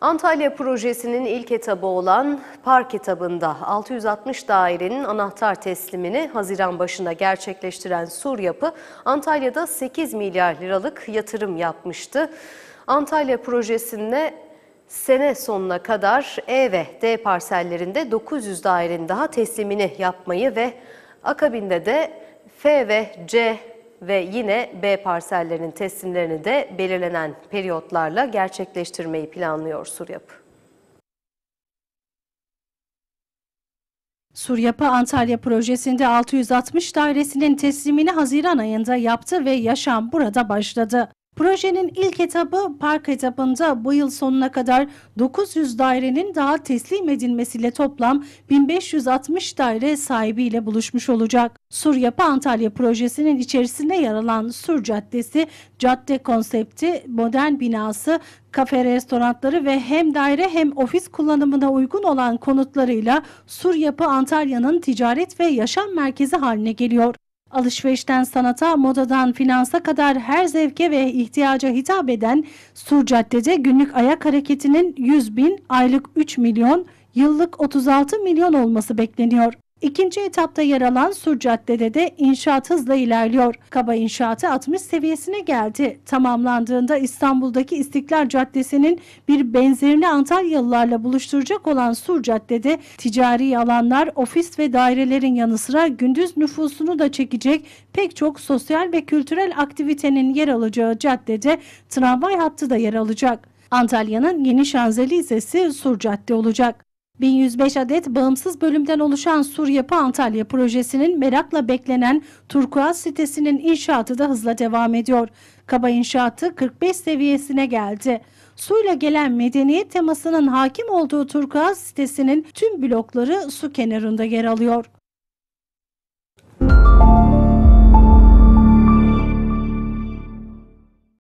Antalya projesinin ilk etabı olan park etabında 660 dairenin anahtar teslimini Haziran başında gerçekleştiren Sur Yapı Antalya'da 8 milyar liralık yatırım yapmıştı. Antalya projesinde sene sonuna kadar E ve D parsellerinde 900 dairenin daha teslimini yapmayı ve akabinde de F ve C ve yine B parsellerinin teslimlerini de belirlenen periyotlarla gerçekleştirmeyi planlıyor Suryapı. Suryapı Antalya projesinde 660 dairesinin teslimini Haziran ayında yaptı ve yaşam burada başladı. Projenin ilk etabı park etabında bu yıl sonuna kadar 900 dairenin daha teslim edilmesiyle toplam 1560 daire sahibiyle buluşmuş olacak. Sur Yapı Antalya projesinin içerisinde yer alan Sur Caddesi, cadde konsepti, modern binası, kafe restoranları ve hem daire hem ofis kullanımına uygun olan konutlarıyla Sur Yapı Antalya'nın ticaret ve yaşam merkezi haline geliyor. Alışverişten sanata, modadan finansa kadar her zevke ve ihtiyaca hitap eden Sur Cadde'de günlük ayak hareketinin 100 bin, aylık 3 milyon, yıllık 36 milyon olması bekleniyor. İkinci etapta yer alan Sur Cadde'de de inşaat hızla ilerliyor. Kaba inşaatı 60 seviyesine geldi. Tamamlandığında İstanbul'daki İstiklal Caddesi'nin bir benzerini Antalyalılarla buluşturacak olan Sur Cadde'de ticari alanlar, ofis ve dairelerin yanı sıra gündüz nüfusunu da çekecek pek çok sosyal ve kültürel aktivitenin yer alacağı caddede tramvay hattı da yer alacak. Antalya'nın yeni Şanzelize'si Sur Cadde olacak. 1105 adet bağımsız bölümden oluşan Sur Yapı Antalya projesinin merakla beklenen Turkuaz sitesinin inşaatı da hızla devam ediyor. Kaba inşaatı 45 seviyesine geldi. Suyla gelen medeniyet temasının hakim olduğu Turkuaz sitesinin tüm blokları su kenarında yer alıyor.